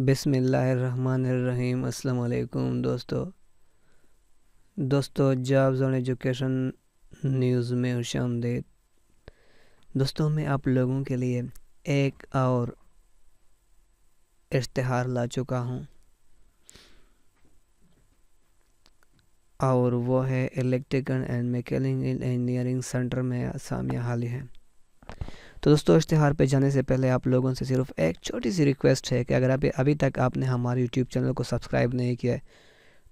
बिसमीम अल्लाम दोस्तों दोस्तों जॉब्स और एजुकेशन न्यूज़ में हुशाम आमदेद दोस्तों मैं आप लोगों के लिए एक और इश्तहार ला चुका हूँ और वो है electrical and mechanical engineering centre में सामिया हाल है तो दोस्तों इश्तहार पे जाने से पहले आप लोगों से सिर्फ एक छोटी सी रिक्वेस्ट है कि अगर आप अभी तक आपने हमारे यूट्यूब चैनल को सब्सक्राइब नहीं किया है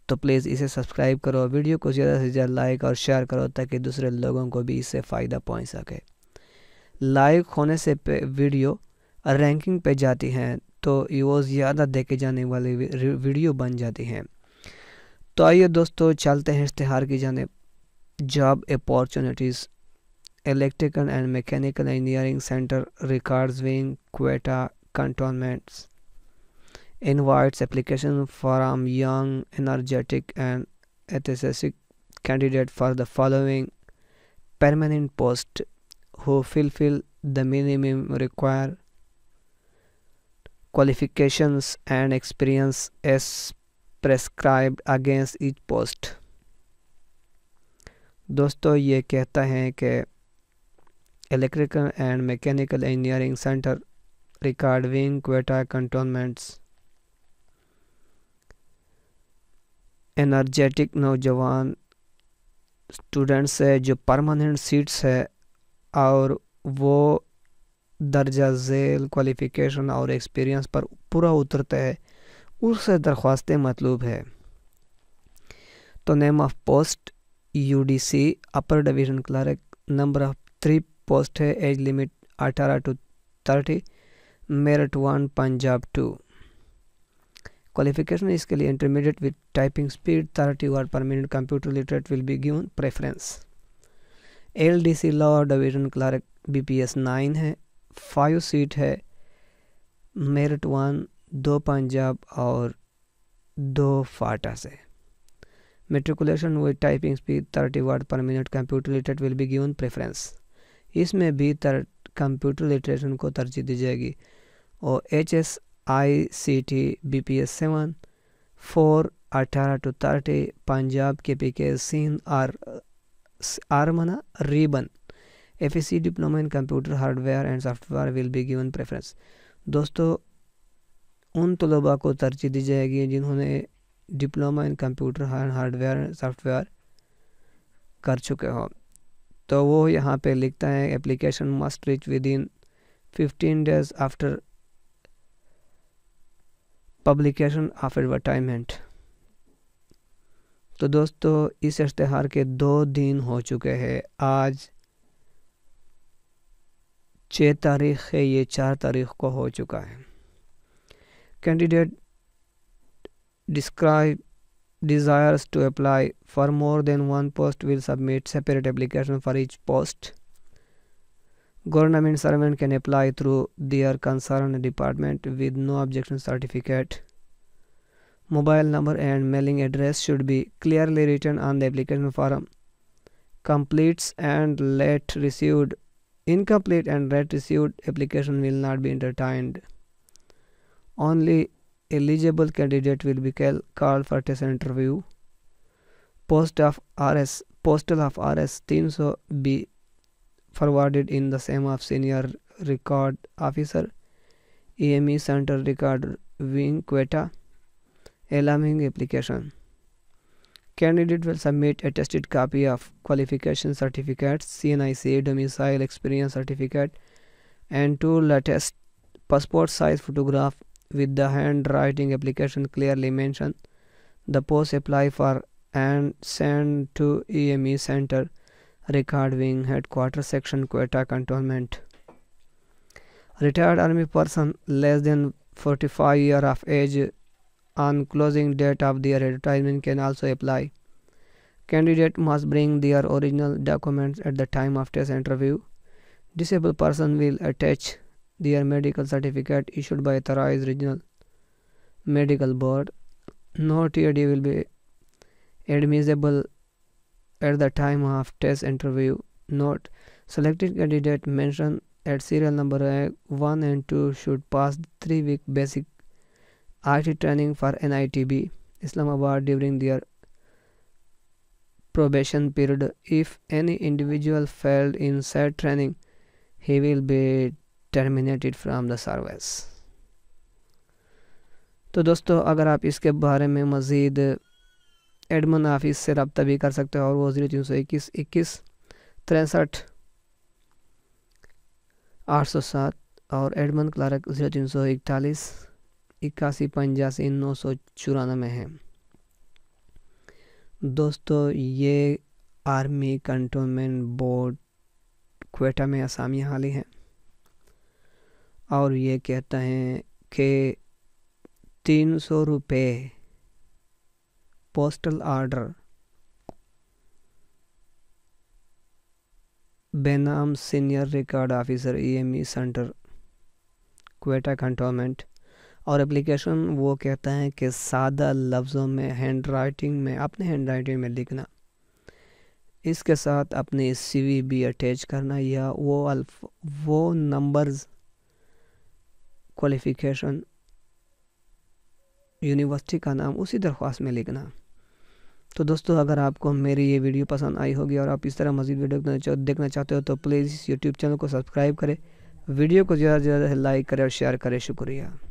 तो प्लीज़ इसे सब्सक्राइब करो वीडियो को ज़्यादा से ज़्यादा लाइक और शेयर करो ताकि दूसरे लोगों को भी इससे फ़ायदा पहुँच सके लाइक होने से वीडियो रैंकिंग पे जाती हैं तो वो ज़्यादा देखे जाने वाली वीडियो बन जाती हैं तो आइए दोस्तों चलते हैं इश्तहार की जानब job opportunities electrical and mechanical engineering center Ricardsville, Quetta cantonments invites application from young, energetic and enthusiastic candidate for the following permanent post who fulfill the minimum required qualifications and experience as prescribed against each post दोस्तों ये कहता है कि electrical and mechanical engineering centre record wing Quetta cantonments energetic नौजवान students है जो permanent seats है और वो दर्जा झेल क्वालिफ़िकेशन और एक्सपीरियंस पर पूरा उतरता है उससे दरख्वास्तें मतलूब है तो name of post UDC upper division clerk number of three post है एज लिमिट अठारह to thirty merit one Punjab two qualification इसके लिए intermediate with typing speed thirty word per minute computer literate will be given preference L D C lower division clerk B P S nine है five seat है merit one दो पंजाब और दो फाटा से matriculation with typing speed thirty word per minute computer literate will be given preference इसमें भी computer literation को तरजीह दी जाएगी और H S I C T B P S seven four अठारह to thirty Punjab K P K Sindh आर आरमना रीबन F S e C diploma in computer hardware and software will be given preference दोस्तों उन तलबा को तरजीह दी जाएगी जिन्होंने diploma in computer hardware software कर चुके हों तो वो यहाँ पे लिखता है application must reach within fifteen days after publication of advertisement तो दोस्तों इस इश्तहार के दो दिन हो चुके हैं आज छः तारीख है ये चार तारीख को हो चुका है candidate describe desires to apply for more than one post will submit separate application for each post. Government servant can apply through their concerned department with no objection certificate. Mobile number and mailing address should be clearly written on the application form. Completes and late received, incomplete and late received application will not be entertained. Only eligible candidate will be called for test interview. Post of RS postal of RS teams will be forwarded in the same of senior record officer, EME center record wing quota, alarming application. Candidate will submit attested copy of qualification certificate, CNIC domicile experience certificate, and two latest passport size photograph with the handwriting application clearly mentioned. The post apply for and send to EME Center, Record Wing, Headquarters Section, Quetta Cantonment. Retired Army person less than 45 year of age on closing date of their advertisement can also apply. Candidate must bring their original documents at the time of test interview. Disabled person will attach their medical certificate issued by authorized Regional Medical Board. No TRD will be admissible at the time of test interview. Note selected candidate mentioned at serial number 1 and 2 should pass 3 week basic IT training for NITB Islamabad during their probation period. If any individual failed in said training, he will be terminated from the service तो दोस्तों अगर आप इसके बारे में मज़ीद Edmund office से रबता भी कर सकते हो और वो ज़ीरो तीन सौ इक्कीस इक्कीस तिरसठ आठ सौ सात और एडमन क्लार्क ज़ीरो तीन सौ इकतालीस इक्यासी पंचासी नौ सौ चौरानवे हैं दोस्तों ये आर्मी कंटोनमेंट बोर्ड क्वेटा में असामी हाली है और ये कहते हैं कि तीन सौ रुपये पोस्टल आर्डर बेनाम senior record officer EME centre Quetta cantonment और एप्लीकेशन वो कहता है कि सादा लफ्ज़ों में हैंड राइटिंग में अपने हैंड राइटिंग में लिखना इसके साथ अपने सी वी भी अटैच करना या वो अल्फ वो नंबर्स क्वालिफिकेशन यूनिवर्सिटी का नाम उसी दरख्वास्त में लिखना तो दोस्तों अगर आपको मेरी ये वीडियो पसंद आई होगी और आप इस तरह मज़ीद वीडियो देखना चाहते हो तो प्लीज़ इस यूट्यूब चैनल को सब्सक्राइब करें वीडियो को ज़्यादा से ज़्यादा लाइक करें और शेयर करें शुक्रिया